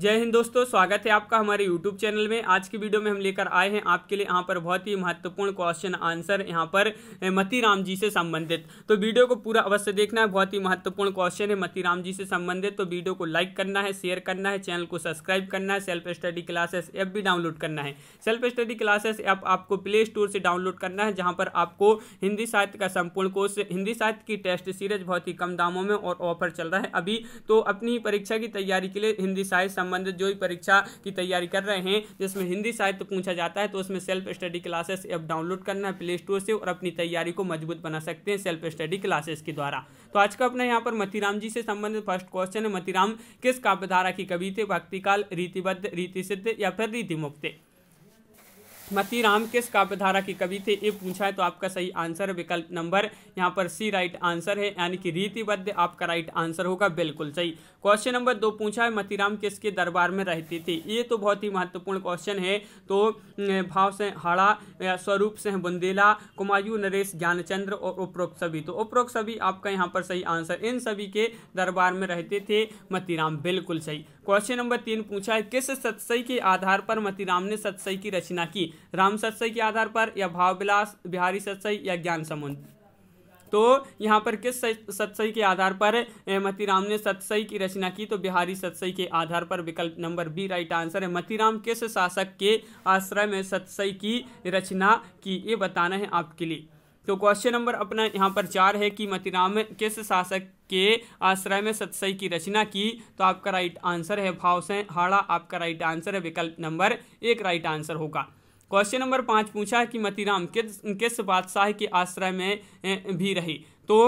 जय हिंद दोस्तों स्वागत है आपका हमारे YouTube चैनल में आज की वीडियो में हम लेकर आए हैं आपके लिए यहाँ पर बहुत ही महत्वपूर्ण क्वेश्चन आंसर यहाँ पर मती राम जी से संबंधित तो वीडियो को पूरा अवश्य देखना है बहुत ही महत्वपूर्ण क्वेश्चन है मती राम जी से संबंधित तो वीडियो को लाइक करना है शेयर करना है चैनल को सब्सक्राइब करना है सेल्फ स्टडी क्लासेस ऐप भी डाउनलोड करना है सेल्फ स्टडी क्लासेस ऐप आपको प्ले स्टोर से डाउनलोड करना है जहाँ पर आपको हिंदी साहित्य का संपूर्ण कोर्स हिंदी साहित्य की टेस्ट सीरीज बहुत ही कम दामों में और ऑफर चल रहा है अभी तो अपनी परीक्षा की तैयारी के लिए हिंदी साहित्य संबंधित जो भी परीक्षा की तैयारी कर रहे हैं जिसमें हिंदी साहित्य पूछा जाता है तो उसमें self study classes app download करना है प्ले स्टोर से और अपनी तैयारी को मजबूत बना सकते हैं सेल्फ स्टडी क्लासेस के द्वारा तो आज का अपना यहाँ पर मतीराम जी से संबंधित फर्स्ट क्वेश्चन है मतीराम किस काव्यधारा की कवि थे भक्तिकाल रीतिबद्ध रीति सिद्ध या फिर रीति मुक्त मती राम किस काव्यधारा के कवि थे ये पूछा है तो आपका सही आंसर विकल्प नंबर यहाँ पर सी राइट आंसर है यानी कि रीतिबद्ध आपका राइट आंसर होगा बिल्कुल सही क्वेश्चन नंबर दो पूछा है मतीराम किसके दरबार में रहते थे ये तो बहुत ही महत्वपूर्ण क्वेश्चन है तो भाव से हाड़ा स्वरूप से बुंदेला कुमायू नरेश ज्ञानचंद्र और उपरोक्त सभी तो उपरोक्त सभी आपका यहाँ पर सही आंसर इन सभी के दरबार में रहते थे मतीराम बिल्कुल सही क्वेश्चन नंबर तीन पूछा है किस सत्सई के आधार पर मतीराम ने सत्सई की रचना की राम सत्सई के आधार पर या भावविलास बिहारी सत्सई या ज्ञान समुद्र तो यहाँ पर किस सत्सई के आधार पर मती राम ने सत्सई की रचना की तो बिहारी सत्सई के आधार पर विकल्प नंबर बी राइट आंसर है राम किस शासक के आश्रय में सत्सई की रचना की ये बताना है आपके लिए तो क्वेश्चन नंबर अपना यहाँ पर चार है कि मतीराम किस शासक के आश्रय में सत्सई की रचना की तो आपका राइट आंसर है भावसे हाड़ा आपका राइट आंसर है विकल्प नंबर एक राइट आंसर होगा क्वेश्चन नंबर पाँच पूछा है कि मतीराम किस किस बादशाह के आश्रय में भी रही तो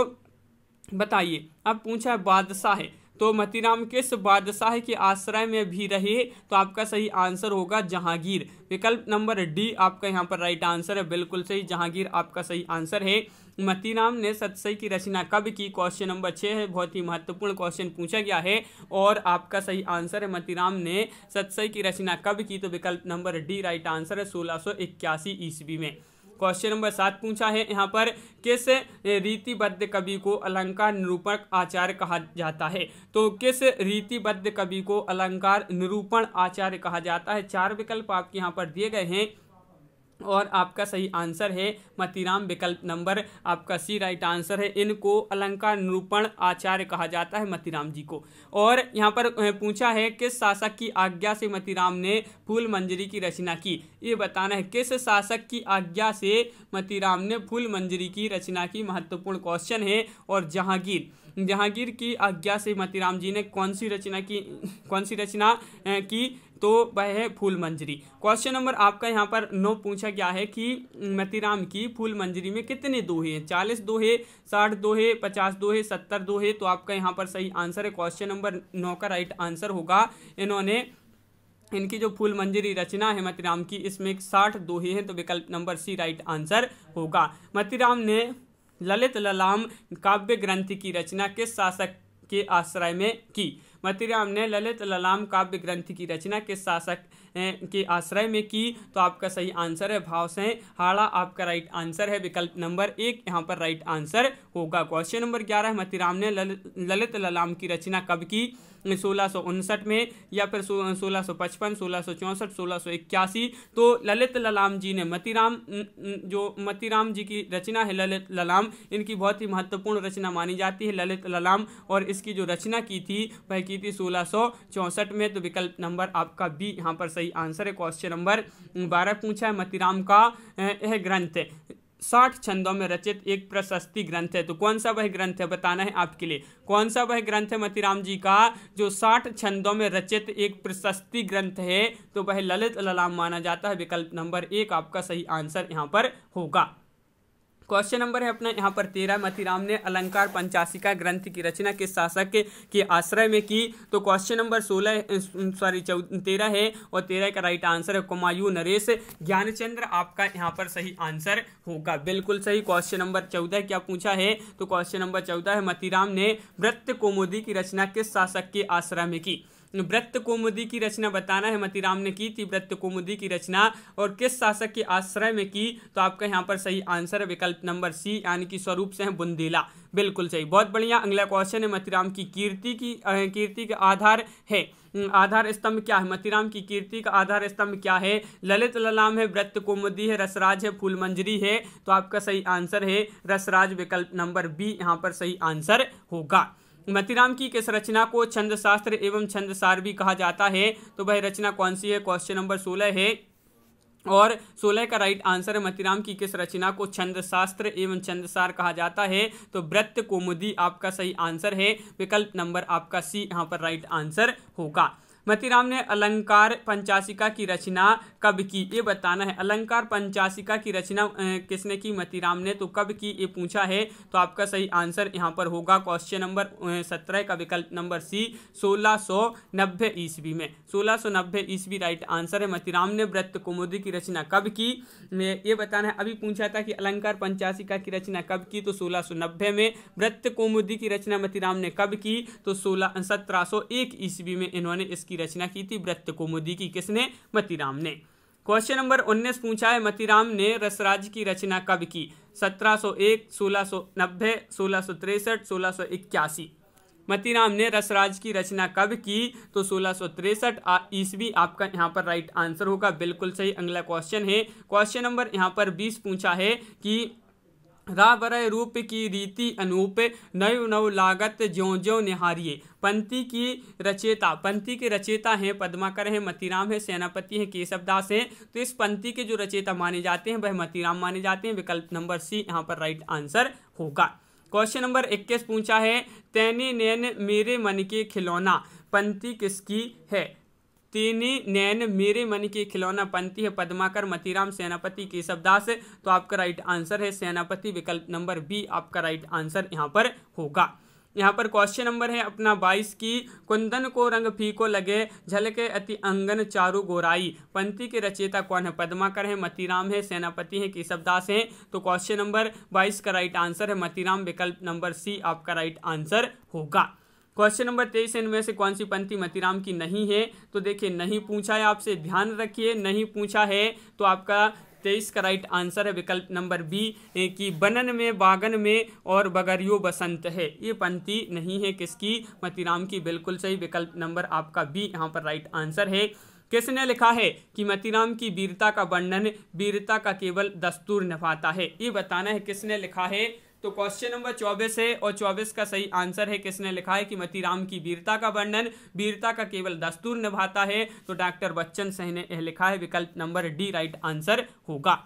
बताइए अब पूछा है बादशाह तो मतीराम किस बादशाह के आश्रय में भी रहे तो आपका सही आंसर होगा जहांगीर विकल्प नंबर डी आपका यहाँ पर राइट आंसर है बिल्कुल सही जहांगीर आपका सही आंसर है मतीराम ने सतसई की रचना कब की क्वेश्चन नंबर छः है बहुत ही महत्वपूर्ण क्वेश्चन पूछा गया है और आपका सही आंसर है मतीराम ने सतसई की रचना कब की तो विकल्प नंबर डी राइट आंसर है सोलह ईस्वी में क्वेश्चन नंबर सात पूछा है यहाँ पर किस रीतिबद्ध कवि को अलंकार निरूपण आचार्य कहा जाता है तो किस रीतिबद्ध कवि को अलंकार निरूपण आचार्य कहा जाता है चार विकल्प आपके यहाँ पर दिए गए हैं और आपका सही आंसर है मतीराम विकल्प नंबर आपका सी राइट आंसर है इनको अलंकार निरूपण आचार्य कहा जाता है मतीराम जी को और यहाँ पर पूछा है किस शासक की आज्ञा से मतीराम ने फूल मंजरी की रचना की ये बताना है किस शासक की आज्ञा से मतीराम ने फूल मंजरी की रचना की महत्वपूर्ण क्वेश्चन है और जहांगीर जहांगीर की आज्ञा से मतीराम जी ने कौन सी रचना की कौन सी रचना की तो वह है फूल मंजरी क्वेश्चन नंबर आपका यहाँ पर नौ पूछा गया है कि मतीराम की फूल मंजरी में कितने दोहे हैं चालीस दोहे साठ दोहे पचास दोहे सत्तर दोहे तो आपका यहाँ पर सही आंसर है क्वेश्चन नंबर नौ का राइट आंसर होगा इन्होंने इनकी जो फूल मंजरी रचना है मतीराम की इसमें साठ दोहे हैं तो विकल्प नंबर सी राइट आंसर होगा मतीराम ने ललित ललाम काव्य ग्रंथ की रचना किस शासक के आश्रय में की मतीराम ने ललित ललाम काव्य ग्रंथ की रचना किस शासक के आश्रय में की तो आपका सही आंसर है भाव से हाड़ा आपका राइट आंसर है विकल्प नंबर एक यहाँ पर राइट आंसर होगा क्वेश्चन नंबर ग्यारह मतीराम ने ललित ललाम की रचना कब की सोलह में या फिर सोलह सौ पचपन सोलह सौ चौंसठ सोलह सौ इक्यासी तो ललित ललाम जी ने मतीराम जो मतीराम जी की रचना है ललित ललाम इनकी बहुत ही महत्वपूर्ण रचना मानी जाती है ललित ललाम और इसकी जो रचना की थी वह की थी सोलह में तो विकल्प नंबर आपका बी यहाँ पर सही आंसर है क्वेश्चन नंबर बारह पूछा है मतीराम का यह ग्रंथ साठ छंदों में रचित एक प्रशस्ति ग्रंथ है तो कौन सा वह ग्रंथ है बताना है आपके लिए कौन सा वह ग्रंथ है मतीराम जी का जो साठ छंदों में रचित एक प्रशस्ति ग्रंथ है तो वह ललित ललाम माना जाता है विकल्प नंबर एक आपका सही आंसर यहाँ पर होगा क्वेश्चन नंबर है अपना यहाँ पर तेरह मथिराम ने अलंकार पंचासिका ग्रंथ की रचना किस शासक के, के आश्रय में की तो क्वेश्चन नंबर सोलह सॉरी तेरह है और तेरह का राइट आंसर है कुमायू नरेश ज्ञानचंद्र आपका यहाँ पर सही आंसर होगा बिल्कुल सही क्वेश्चन नंबर चौदह क्या पूछा है तो क्वेश्चन नंबर चौदह है मतीराम ने वृत्त कोमोदी की रचना किस शासक के आश्रय में की व्रत कौमुदी की रचना बताना है मतीराम ने की थी व्रत कोमुदी की रचना और किस शासक के आश्रय में की तो आपका यहाँ पर सही आंसर है विकल्प नंबर सी यानी कि स्वरूप से है बुंदीला बिल्कुल सही बहुत बढ़िया अगला क्वेश्चन है मतीराम की कीर्ति की कीर्ति का आधार है आधार स्तंभ क्या है मतीराम की कीर्ति का आधार स्तंभ क्या है ललित ललाम है व्रत कुमुदी है रसराज है फूलमंजरी है तो आपका सही आंसर है रसराज विकल्प नंबर बी यहाँ पर सही आंसर होगा मतिराम की किस रचना को छंद शास्त्र एवं छंद सार भी कहा जाता है तो वह रचना कौन सी है क्वेश्चन नंबर सोलह है और सोलह का राइट आंसर है मतिराम की किस रचना को छंद शास्त्र एवं छंदसार कहा जाता है तो व्रत कोमुदी आपका सही आंसर है विकल्प नंबर आपका सी यहाँ पर राइट आंसर होगा मतीराम ने अलंकार पंचाशिका की रचना कब की ये बताना है अलंकार पंचाशिका की रचना किसने की मतीराम ने तो कब की ये पूछा है तो आपका सही आंसर यहाँ पर होगा क्वेश्चन नंबर सत्रह का विकल्प नंबर सी सोलह सौ नब्बे ईस्वी में सोलह सौ नब्बे ईस्वी राइट आंसर है मतीराम ने व्रत कुमुदी की रचना कब की ये बताना है अभी पूछा था कि अलंकार पंचाशिका की रचना कब की तो सोलह सौ नब्बे में व्रत कुमुदी की रचना मतीराम ने कब की तो सोलह सत्रह सौ एक ईस्वी में इन्होंने इसकी की रचना की थी व्रत कौमुदी की किसने मतीराम ने क्वेश्चन नंबर उन्नीस पूछा है मतीराम ने रसराज की रचना कब की 1701, 1690, 1663, 1681 मतीराम ने रसराज की रचना कब की तो सोलह सौ तिरसठ ईस्वी आपका यहाँ पर राइट आंसर होगा बिल्कुल सही अगला क्वेश्चन है क्वेश्चन नंबर यहाँ पर बीस पूछा है कि रावरय रूप की रीति अनूप नव नव लागत ज्यो ज्यो निहारिये पंक्ति की रचेता पंक्ति के रचेता हैं पद्माकर हैं मतीराम हैं सेनापति हैं केशवदास हैं तो इस पंक्ति के जो रचेता माने जाते हैं वह मतीराम माने जाते हैं विकल्प नंबर सी यहाँ पर राइट आंसर होगा क्वेश्चन नंबर इक्कीस पूछा है तैने नैन मेरे मन के खिलौना पंक्ति किसकी है तीनी नैन मेरे मन की खिलौना पंथी है पद्माकर मतीराम सेनापति केशव दास तो आपका राइट आंसर है सेनापति विकल्प नंबर बी आपका राइट आंसर यहाँ पर होगा यहाँ पर क्वेश्चन नंबर है अपना बाईस की कुंदन को रंग फीको लगे झलके अति अंगन चारू गोराई पंथी के रचयिता कौन है पद्माकर है मतीराम है सेनापति है केशव दास है तो क्वेश्चन नंबर बाईस का राइट आंसर है मतीराम विकल्प नंबर सी आपका राइट आंसर होगा क्वेश्चन नंबर तेईस इनमें से कौन सी पंक्ति मतीराम की नहीं है तो देखिए नहीं पूछा है आपसे ध्यान रखिए नहीं पूछा है तो आपका तेईस का राइट आंसर है विकल्प नंबर बी कि बनन में बागन में और बगरियो बसंत है ये पंक्ति नहीं है किसकी मतीराम की बिल्कुल सही विकल्प नंबर आपका बी यहाँ पर राइट आंसर है किसने लिखा है कि मतीराम की वीरता का वर्णन वीरता का केवल दस्तूर निभाता है ये बताना है किसने लिखा है तो क्वेश्चन नंबर चौबीस है और चौबीस का सही आंसर है किसने लिखा है कि मतीराम की वीरता का वर्णन वीरता का केवल दस्तूर निभाता है तो डॉक्टर बच्चन सह ने यह लिखा है विकल्प नंबर डी राइट आंसर होगा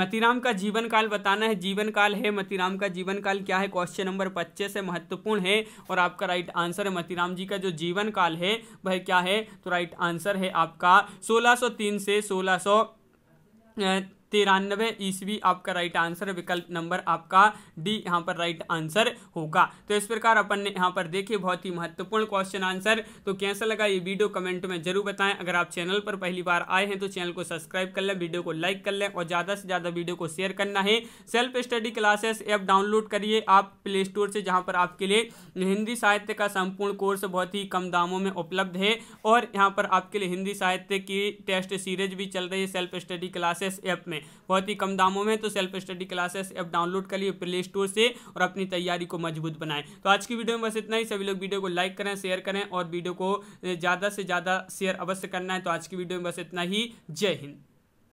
मतीराम का जीवन काल बताना है जीवन काल है मतीराम का जीवन काल क्या है क्वेश्चन नंबर पच्चीस है महत्वपूर्ण है और आपका राइट आंसर है मतीराम जी का जो जीवन काल है वह क्या है तो राइट आंसर है आपका 1603 से सोलह तिरानवे ईस्वी आपका राइट आंसर विकल्प नंबर आपका डी यहाँ पर राइट आंसर होगा तो इस प्रकार अपन ने यहाँ पर देखिए बहुत ही महत्वपूर्ण क्वेश्चन आंसर तो कैसा लगा ये वीडियो कमेंट में जरूर बताएं अगर आप चैनल पर पहली बार आए हैं तो चैनल को सब्सक्राइब कर लें वीडियो को लाइक कर लें और ज़्यादा से ज़्यादा वीडियो को शेयर करना है self study classes app download करिए आप प्ले स्टोर से जहाँ पर आपके लिए हिंदी साहित्य का संपूर्ण कोर्स बहुत ही कम दामों में उपलब्ध है और यहाँ पर आपके लिए हिंदी साहित्य की टेस्ट सीरीज भी चल रही है सेल्फ स्टडी क्लासेस ऐप में बहुत ही कम दामों में तो सेल्फ स्टडी क्लासेस अब डाउनलोड लिए प्ले स्टोर से और अपनी तैयारी को मजबूत बनाएं तो आज की वीडियो में बस इतना ही सभी लोग वीडियो को लाइक करें शेयर करें और वीडियो को ज़्यादा से ज़्यादा शेयर अवश्य करना है तो आज की वीडियो में बस इतना ही जय हिंद